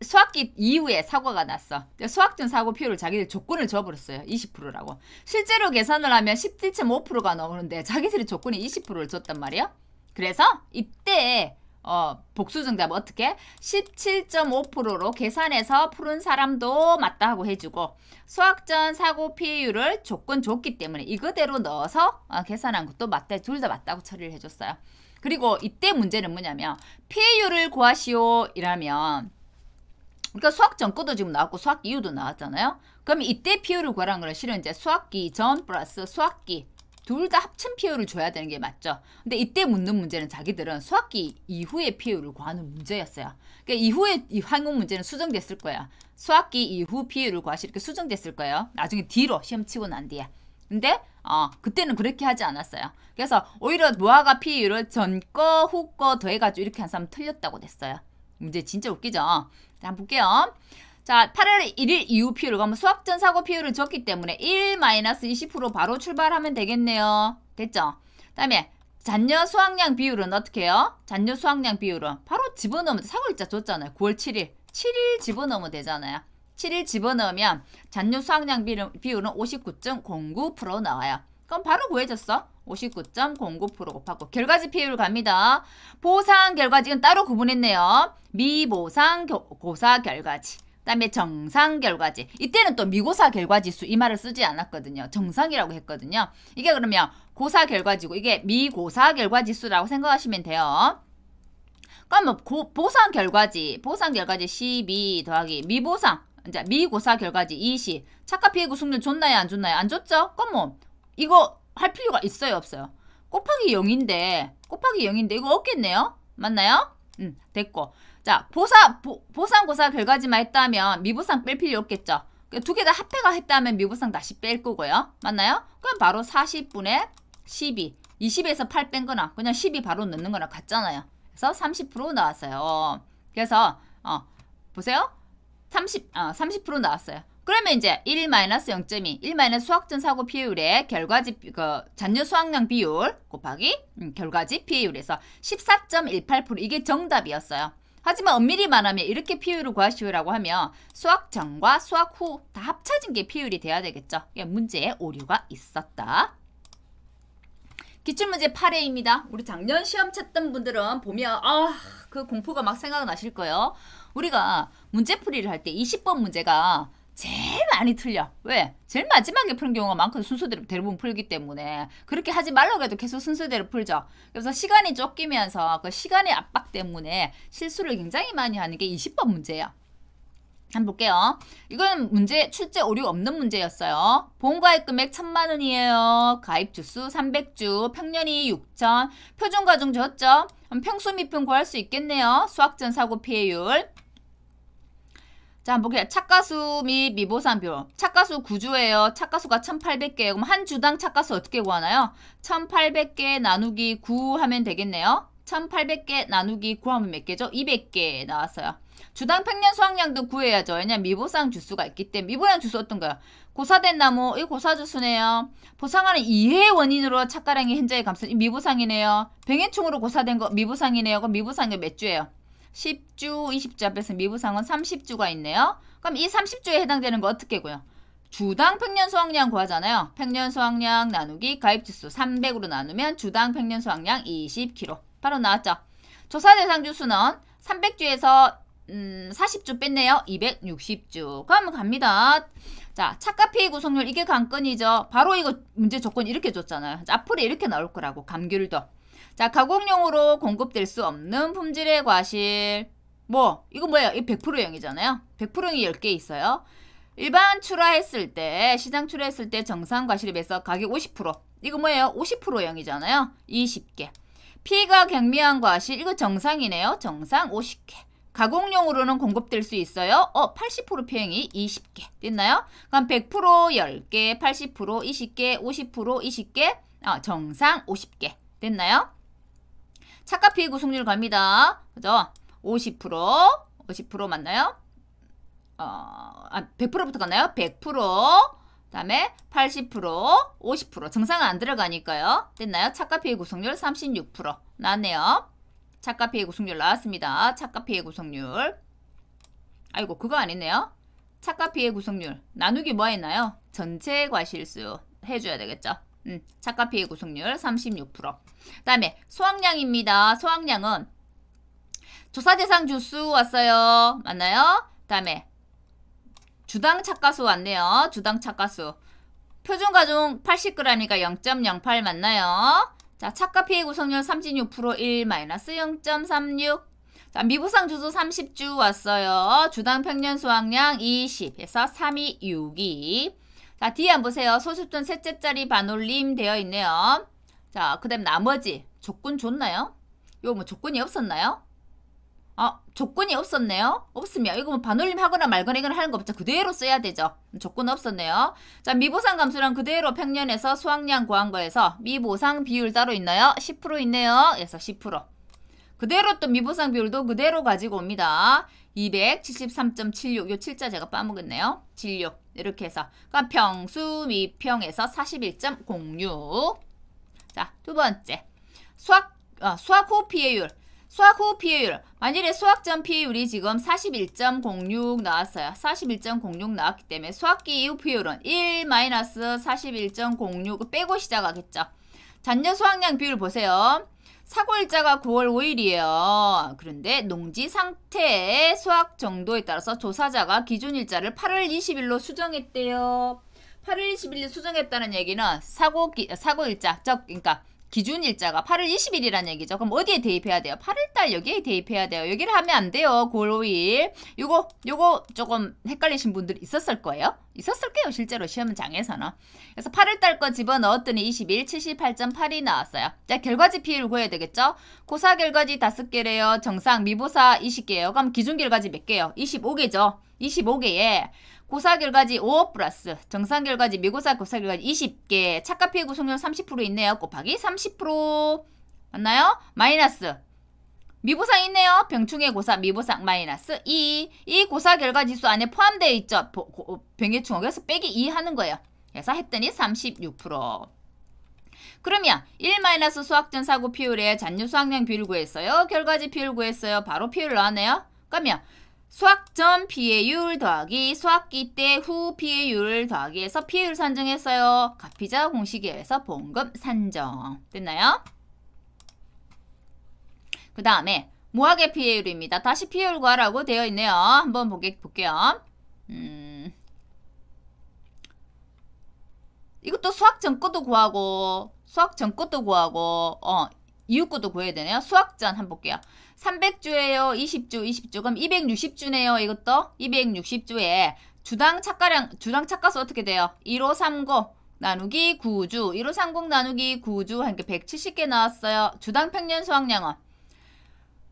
수학기 이후에 사고가 났어. 수학전 사고 피해를 자기들 조건을 줘버렸어요. 20%라고. 실제로 계산을 하면 17.5%가 나오는데 자기들이 조건이 20%를 줬단 말이야. 그래서 이때 어, 복수 정답 어떻게? 17.5%로 계산해서 푸른 사람도 맞다 고 해주고 수학전 사고 피해율을 조건 줬기 때문에 이거대로 넣어서 어, 계산한 것도 맞다. 둘 다 맞다고 처리를 해줬어요. 그리고 이때 문제는 뭐냐면 피해율을 구하시오 이라면 그러니까 수학 전거도 지금 나왔고 수학기 이후도 나왔잖아요. 그럼 이때 피해율을 구하라는 걸 실은 이제 수학기 전 플러스 수학기 둘다 합친 피 o 를 줘야 되는 게 맞죠. 근데 이때 묻는 문제는 자기들은 수학기 이후의 피 o 를 구하는 문제였어요. 그러니까 이후에 이 항공 문제는 수정됐을 거야. 수학기 이후 피 o 를 구하시 이렇게 수정됐을 거예요. 나중에 뒤로 시험 치고 난 뒤에. 근데 어, 그때는 그렇게 하지 않았어요. 그래서 오히려 노아가 피 o 를 전거 후거 더해가지고 이렇게 한 사람 틀렸다고 됐어요. 문제 진짜 웃기죠? 자, 한 번 볼게요. 자, 8월 1일 이후 피율, 을가면 수학전 사고 피율을 줬기 때문에 1-20% 바로 출발하면 되겠네요. 됐죠? 다음에 잔여 수학량 비율은 어떻게 해요? 잔여 수학량 비율은 바로 집어넣으면 사고일자 줬잖아요. 9월 7일. 7일 집어넣으면 되잖아요. 7일 집어넣으면 잔여 수학량 비율은 59.09% 나와요. 그럼 바로 구해졌어. 59.09% 곱하고 결과지 비율 갑니다. 보상 결과지는 따로 구분했네요. 미보상 고사 결과지. 다음에 정상 결과지. 이때는 또 미고사 결과지수 이 말을 쓰지 않았거든요. 정상이라고 했거든요. 이게 그러면 고사 결과지고 이게 미고사 결과지수라고 생각하시면 돼요. 그럼 고, 보상 결과지, 보상 결과지 12 더하기 미보상, 이제 미고사 결과지 20. E, 착각 피해 구속률 좋나요? 안 좋나요? 안 좋죠? 그럼 뭐 이거 할 필요가 있어요? 없어요? 곱하기 0인데 곱하기 0인데 이거 없겠네요? 맞나요? 음, 됐고 자, 보상, 보, 보상고사 결과지만 했다면 미보상 뺄 필요 없겠죠. 그 두개 다 합해가 했다면 미보상 다시 뺄 거고요. 맞나요? 그럼 바로 40분의 12. 20에서 8 뺀 거나 그냥 12 바로 넣는 거나 같잖아요. 그래서 30% 나왔어요. 그래서 어, 보세요. 30, 어, 30% 나왔어요. 그러면 이제 1-0.2, 1- 수학전 사고 피해율에 결과지 그 잔여 수학량 비율 곱하기 음, 결과지 피해율에서14.18% 이게 정답이었어요. 하지만 엄밀히 말하면 이렇게 피율을 구하시오라고 하면 수학 전과 수학 후 다 합쳐진 게 피율이 돼야 되겠죠. 문제에 오류가 있었다. 기출문제 8회입니다. 우리 작년 시험 쳤던 분들은 보면 아그 공포가 막 생각나실 거예요. 우리가 문제풀이를 할 때 20번 문제가 제일 많이 틀려. 왜? 제일 마지막에 푸는 경우가 많거 순서대로 대부분 풀기 때문에. 그렇게 하지 말라고 해도 계속 순서대로 풀죠. 그래서 시간이 쫓기면서 그 시간의 압박 때문에 실수를 굉장히 많이 하는 게 20번 문제예요. 한번 볼게요. 이건 문제 출제 오류 없는 문제였어요. 보험가입 금액 1 0 0 0만 원이에요. 가입 주수 300주, 평년이 6 0 0 0 표준 과정 좋죠평소 미분 구할 수 있겠네요. 수학전 사고 피해율. 자, 한번 볼게 착가수 및미보상 비용. 착가수 9주예요. 착가수가 1 8 0 0개요 그럼 한 주당 착가수 어떻게 구하나요? 1800개 나누기 9 하면 되겠네요. 1800개 나누기 9 하면 몇 개죠? 200개 나왔어요. 주당 평년 수확량도 구해야죠. 왜냐면 미보상 주수가 있기 때문에 미보양 주수 어떤 거요? 고사된 나무 이 고사 주수네요. 보상하는 이해 의 원인으로 착가량이 현재의 감소. 미보상이네요. 병해충으로 고사된 거 미보상이네요. 그럼 미보상이 몇 주예요? 10주, 20주 앞에서 미부상은 30주가 있네요. 그럼 이 30주에 해당되는 거 어떻게 구요? 주당 평년 수확량 구하잖아요. 평년 수확량 나누기 가입지수 300으로 나누면 주당 평년 수확량 20kg. 바로 나왔죠. 조사 대상 주수는 300주에서 음, 40주 뺐네요. 260주. 그럼 갑니다. 자, 착가피 구성률 이게 관건이죠. 바로 이거 문제 조건 이렇게 줬잖아요. 앞으로 이렇게 나올 거라고 감귤도. 자, 가공용으로 공급될 수 없는 품질의 과실. 뭐, 이거 뭐예요? 이거1 0 0형이잖아요1 0 0형이 10개 있어요. 일반 출하했을 때, 시장 출하했을 때 정상 과실입에서 가격 50%. 이거 뭐예요? 5 0형이잖아요 20개. 피가 경미한 과실, 이거 정상이네요. 정상 50개. 가공용으로는 공급될 수 있어요. 어, 80% 평이 20개. 됐나요? 그럼 100% 10개, 80% 20개, 50% 20개, 어, 정상 50개. 됐나요? 착각 피해 구속률 갑니다. 그죠? 50% 50% 맞나요? 어, 아, 100%부터 갔나요? 100%. 그 다음에 80%, 50%정상은안 들어가니까요. 됐나요? 착가 피해 구속률 36% 나왔네요. 착가 피해 구속률 나왔습니다. 착가 피해 구속률. 아이고 그거 아니네요. 착가 피해 구속률 나누기 뭐 했나요? 전체 과실수 해줘야 되겠죠. 음, 착각 피해 구속률 36%. 그다음에 소확량입니다. 소확량은 조사 대상 주수 왔어요. 맞나요? 그다음에 주당 착가수 왔네요. 주당 착가수. 표준 가중 80g이니까 0.08 맞나요? 자, 착가 피해 구성률 36% 1 0.36. 자, 미부상 주수 30주 왔어요. 주당 평년 수확량 20에서 3262. 자, 뒤에 한번 보세요. 소수점 셋째 자리 반올림 되어 있네요. 자, 그 다음 나머지 조건 줬나요? 이거 뭐 조건이 없었나요? 아, 조건이 없었네요? 없으면 이거 뭐 반올림 하거나 말거나 이건 하는 거 없죠. 그대로 써야 되죠. 조건 없었네요. 자, 미보상 감수량 그대로 평년에서 수확량 구한 거에서 미보상 비율 따로 있나요? 10% 있네요. 그래서 10%. 그대로 또 미보상 비율도 그대로 가지고 옵니다. 273.76. 요 7자 제가 빠먹었네요. 진6 이렇게 해서 그러니까 평수 미평에서 41.06 자, 두 번째. 수학 아, 수학 후 피해율. 수학 후 피해율. 만일에 수학 전 피해율이 지금 41.06 나왔어요. 41.06 나왔기 때문에 수학기 이후 피해율은 1-41.06 그 빼고 시작하겠죠. 작년 수학량 비율 보세요. 사고일자가 9월 5일이에요. 그런데 농지 상태의 수확 정도에 따라서 조사자가 기존 일자를 8월 20일로 수정했대요. 8월 2 0일로 수정했다는 얘기는 사고 기, 사고 일자 즉 그러니까 기준 일자가 8월 2 0일이라는 얘기죠. 그럼 어디에 대입해야 돼요? 8월달 여기에 대입해야 돼요. 여기를 하면 안 돼요. 고로일 요거 요거 조금 헷갈리신 분들 있었을 거예요. 있었을 거예요. 실제로 시험장에서는. 그래서 8월달 거 집어넣었더니 21, 78.8이 나왔어요. 자, 결과지 피율 구해야 되겠죠? 고사 결과지 다섯 개래요 정상 미보사 20개예요. 그럼 기준 결과지 몇 개요? 25개죠. 25개에 고사 결과지 5 플러스 정상 결과지 미고사 고사 결과지 20개 착가피해 구성률 30% 있네요. 곱하기 30% 맞나요? 마이너스 미보상 있네요. 병충해 고사 미보상 마이너스 2. 이 고사 결과 지수 안에 포함되어 있죠. 어, 병해충원 그래서 빼기 2 하는 거예요. 그래서 했더니 36%. 그러면 1마이너스 수학전 사고 비율에 잔류 수학량 비율 구했어요. 결과지 비율 구했어요. 바로 비율 나왔네요. 그러면 수학 전 피해율 더하기 수학기 때 후 피해율 더하기 해서 피해율 산정했어요. 값피자 공식에 의해서 봉급 산정. 됐나요? 그 다음에 무학의 피해율입니다. 다시 피해율 과라고 되어 있네요. 한번 보게, 볼게요. 음, 이것도 수학 전 것도 구하고 수학 전 것도 구하고 어, 이웃 것도 구해야 되네요. 수학 전 한번 볼게요. 300주예요. 20주, 20주. 그럼 260주네요. 이것도 260주에 주당 착가량, 주당 착가수 어떻게 돼요? 1530 나누기 9주, 1530 나누기 9주 하니까 170개 나왔어요. 주당 평년 수확량은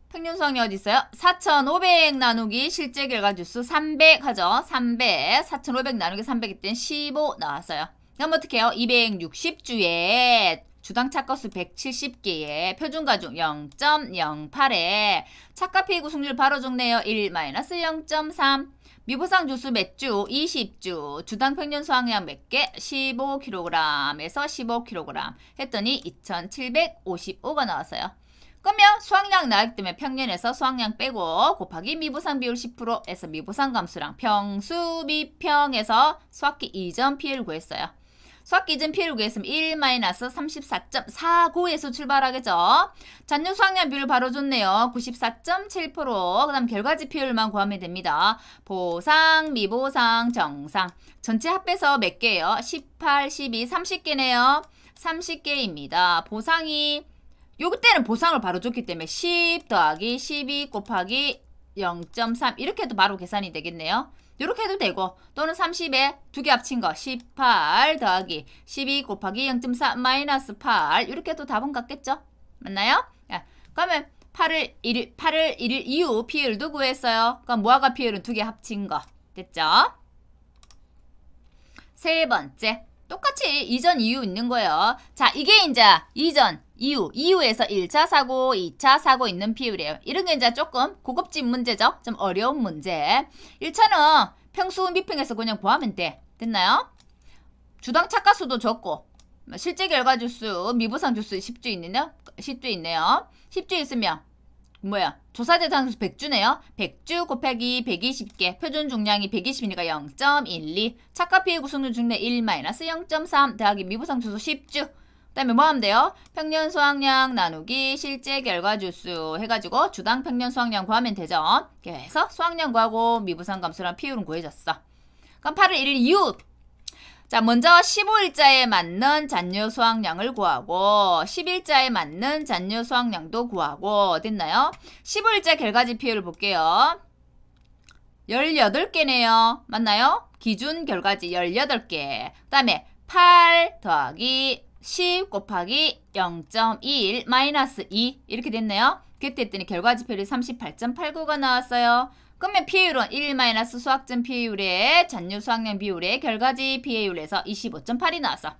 평균 수확량 어디 있어요? 4,500 나누기 실제 결과 주수 300 하죠. 300, 4,500 나누기 300 이땐 15 나왔어요. 그럼 어떻게 해요? 260주에 주당 차가수 170개에 표준가중 0.08에 차카페이구 속률 바로 적네요. 1-0.3 미보상 주수 몇 주? 20주. 주당 평균 수확량 몇 개? 15kg에서 15kg 했더니 2,755가 나왔어요. 그러면 수확량 나왔기 때문에 평년에서 수확량 빼고 곱하기 미보상 비율 10%에서 미보상 감수랑 평수 비평에서 수확기 이전 피해를 구했어요. 수학 기준 P를 구했으면 1-34.49에서 출발하겠죠. 잔류 수학량 비율 바로 좋네요. 94.7%그 다음 결과지 비율만 구하면 됩니다. 보상, 미보상, 정상 전체 합해서 몇 개예요? 18, 12, 30개네요. 30개입니다. 보상이 요때는 보상을 바로 줬기 때문에 10 더하기 12 곱하기 0.3 이렇게 해도 바로 계산이 되겠네요. 이렇게 해도 되고 또는 30에 두 개 합친 거 18 더하기 12 곱하기 0.4 마이너스 8 이렇게 해도 답은 같겠죠? 맞나요? 야, 예. 그러면 8을 1일, 8을 1일 이후 피율도 구했어요. 그럼 모아가 피율은 두 개 합친 거 됐죠? 세 번째 똑같이 이전 이유 있는 거예요. 자, 이게 이제 이전 이유, 이유에서 1차 사고, 2차 사고 있는 비율이에요. 이런 게 이제 조금 고급진 문제죠. 좀 어려운 문제. 1차는 평수 미평에서 그냥 구하면 돼. 됐나요? 주당 착가수도 적고 실제 결과 주수, 미보상 주수 10주 있네요. 10주 있네요. 10주 있으면 뭐야 조사대상수 100주네요. 100주 곱하기 120개 표준 중량이 120이니까 0.12 착카피의 구성률 중내 1-0.3 대하기 미부상 주소 10주 그 다음에 뭐 하면 돼요? 평년 수확량 나누기 실제 결과 주수 해가지고 주당 평년 수확량 구하면 되죠. 그래서 수확량 구하고 미부상 감수랑 피율은 구해졌어. 그럼 8월 1일 이후 자, 먼저 15일자에 맞는 잔여 수확량을 구하고 10일자에 맞는 잔여 수확량도 구하고 됐나요 15일자 결과지 표를 볼게요. 18개네요. 맞나요? 기준 결과지 18개. 그 다음에 8 더하기 10 곱하기 0 1 마이너스 2 이렇게 됐네요. 그때 했더니 결과지표를 38.89가 나왔어요. 그러면 피해율은 1-마이너스 수학점 피해율에 잔류 수학량 비율에 결과지 피해율에서 25.8이 나왔어.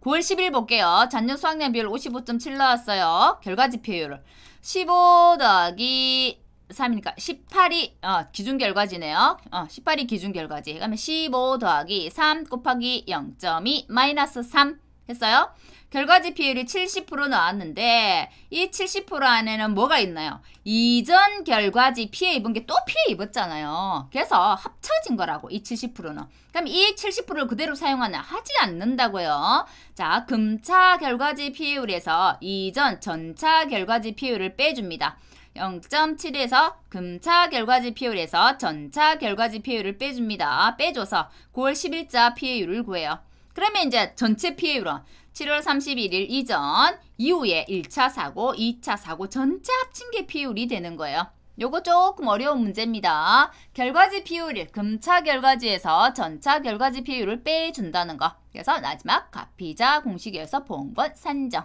9월 10일 볼게요. 잔류 수학량 비율 55.7 나왔어요. 결과지 피해율. 15 더하기 3이니까 18이 어, 기준 결과지네요. 어, 18이 기준 결과지. 그러면 15 더하기 3 곱하기 0.2 마이너스 3 했어요. 결과지 비율이 70% 나왔는데 이 70% 안에는 뭐가 있나요? 이전 결과지 피해 입은 게 또 피해 입었잖아요. 그래서 합쳐진 거라고 이 70%는. 그럼 이 70%를 그대로 사용하는 하지 않는다고요. 자, 금차 결과지 비율에서 이전 전차 결과지 비율을 빼줍니다. 0.7에서 금차 결과지 비율에서 전차 결과지 비율을 빼줍니다. 빼줘서 9월 10일자 피해율을 구해요. 그러면 이제 전체 피해율은 7월 31일 이전 이후에 1차 사고, 2차 사고 전체 합친 게 비율이 되는 거예요. 요거 조금 어려운 문제입니다. 결과지 비율을 금차 결과지에서 전차 결과지 비율을 빼준다는 거. 그래서 마지막 가피자 공식에서 본건 산정.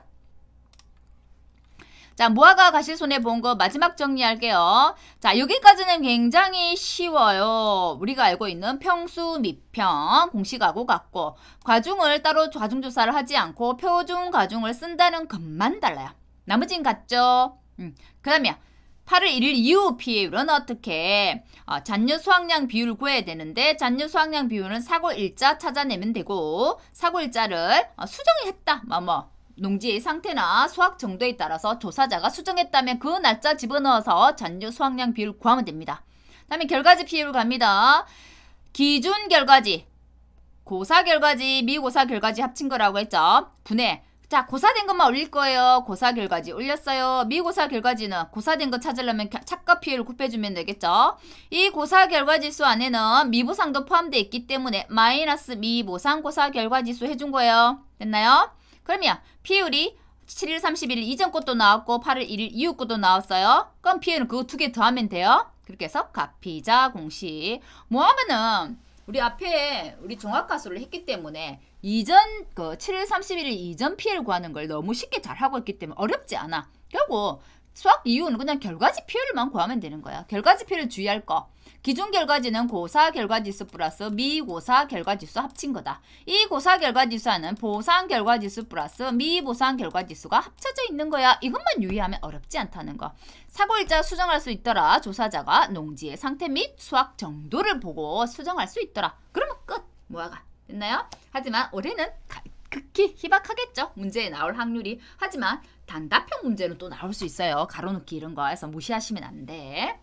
자, 모아가 가실 손해 본 거 마지막 정리할게요. 자, 여기까지는 굉장히 쉬워요. 우리가 알고 있는 평수, 미평, 공식하고 같고 과중을 따로 좌중 조사를 하지 않고 표준 과중을 쓴다는 것만 달라요. 나머진 같죠? 음, 그 다음에 8월 1일 이후 피해율은 어떻게 어, 잔류 수확량 비율을 구해야 되는데 잔류 수확량 비율은 사고 일자 찾아내면 되고 사고 일자를 어, 수정했다 뭐뭐 뭐. 농지의 상태나 수확 정도에 따라서 조사자가 수정했다면 그 날짜 집어넣어서 잔류 수확량 비율 구하면 됩니다. 다음에 결과지 비율 갑니다. 기준 결과지, 고사 결과지, 미고사 결과지 합친 거라고 했죠. 분해. 자, 고사된 것만 올릴 거예요. 고사 결과지 올렸어요. 미고사 결과지는 고사된 거 찾으려면 착각 피해를 곱해주면 되겠죠. 이 고사 결과지수 안에는 미보상도 포함되어 있기 때문에 마이너스 미보상 고사 결과지수 해준 거예요. 됐나요? 그러면 비율이 7일 30일 이전 것도 나왔고 8일 1일 이후 것도 나왔어요. 그럼 피율은 그거 두 개 더하면 돼요. 그렇게 해서 값피자 공식. 뭐 하면은 우리 앞에 우리 종합가수를 했기 때문에 이전 그 7일 31일 이전 피해를 구하는 걸 너무 쉽게 잘 하고 있기 때문에 어렵지 않아. 결국 수학 이유는 그냥 결과지표를만 구하면 되는 거야. 결과지표를 주의할 거. 기준 결과지는 고사 결과지수 플러스 미고사 결과지수 합친 거다. 이 고사 결과지수와는 보상 결과지수 플러스 미보상 결과지수가 합쳐져 있는 거야. 이것만 유의하면 어렵지 않다는 거. 사고일자 수정할 수 있더라. 조사자가 농지의 상태 및 수학 정도를 보고 수정할 수 있더라. 그러면 끝. 뭐야가 됐나요? 하지만 올해는 극히 희박하겠죠. 문제에 나올 확률이. 하지만 단답형 문제는 또 나올 수 있어요. 가로놓기 이런 거 해서 무시하시면 안 돼.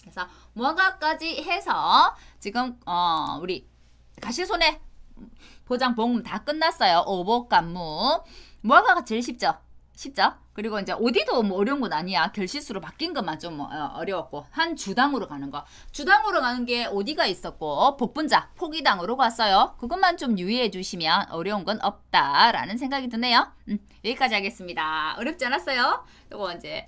그래서 뭐가까지 해서 지금 어 우리 가시손해 보장 보험 다 끝났어요. 오복간무 뭐가가 제일 쉽죠? 쉽죠? 그리고 이제 어디도 뭐 어려운 건 아니야. 결실수로 바뀐 것만 좀 어, 어려웠고 한 주당으로 가는 거. 주당으로 가는 게 어디가 있었고 어, 복분자 포기당으로 갔어요. 그것만 좀 유의해 주시면 어려운 건 없다라는 생각이 드네요. 음, 여기까지 하겠습니다. 어렵지 않았어요? 이거 이제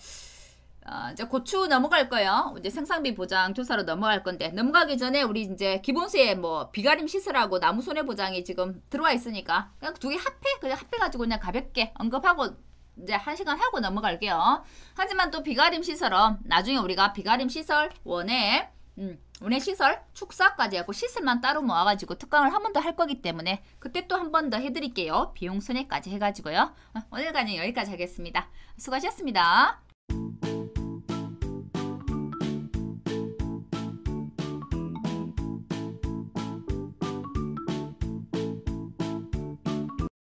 어, 이제 고추 넘어갈 거예요. 이제 생산비 보장 조사로 넘어갈 건데 넘어가기 전에 우리 이제 기본수에뭐 비가림 시설하고 나무 손해 보장이 지금 들어와 있으니까 그냥 두 개 합해 그냥 합해 가지고 그냥 가볍게 언급하고 이제 한 시간 하고 넘어갈게요. 하지만 또 비가림 시설은 나중에 우리가 비가림 시설 원에 음, 원의 시설 축사까지 하고 시설만 따로 모아가지고 특강을 한 번 더 할 거기 때문에 그때 또 한 번 더 해드릴게요. 비용 손해까지 해가지고요. 어, 오늘 과는 여기까지 하겠습니다. 수고하셨습니다.